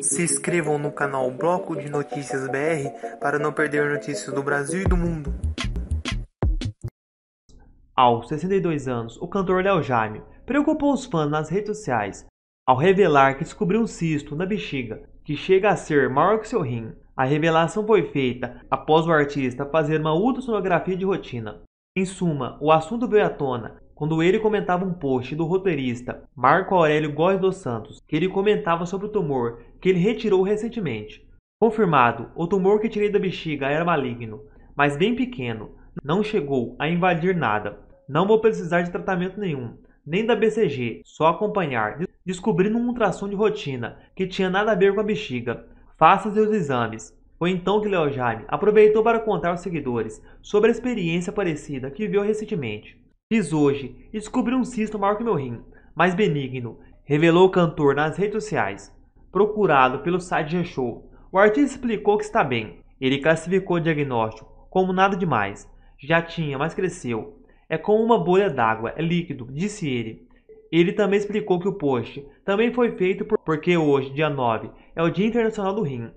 Se inscrevam no canal Bloco de Notícias BR para não perder notícias do Brasil e do mundo. Aos 62 anos, o cantor Léo Jaime preocupou os fãs nas redes sociais ao revelar que descobriu um cisto na bexiga que chega a ser maior que seu rim. A revelação foi feita após o artista fazer uma ultrassonografia de rotina. Em suma, o assunto veio à tona quando ele comentava um post do roteirista Marco Aurélio Góes dos Santos, que ele comentava sobre o tumor que ele retirou recentemente. Confirmado, o tumor que tirei da bexiga era maligno, mas bem pequeno, não chegou a invadir nada. Não vou precisar de tratamento nenhum, nem da BCG, só acompanhar. Descobri num ultrassom de rotina que tinha nada a ver com a bexiga. Faça seus exames. Foi então que Leo Jaime aproveitou para contar aos seguidores sobre a experiência parecida que viveu recentemente. Fiz hoje descobri um cisto maior que meu rim, mas benigno, revelou o cantor nas redes sociais. Procurado pelo site G-Show, o artista explicou que está bem. Ele classificou o diagnóstico como nada demais. Já tinha, mas cresceu. É como uma bolha d'água, é líquido, disse ele. Ele também explicou que o post também foi feito por... porque hoje, dia 9, é o Dia Internacional do Rim.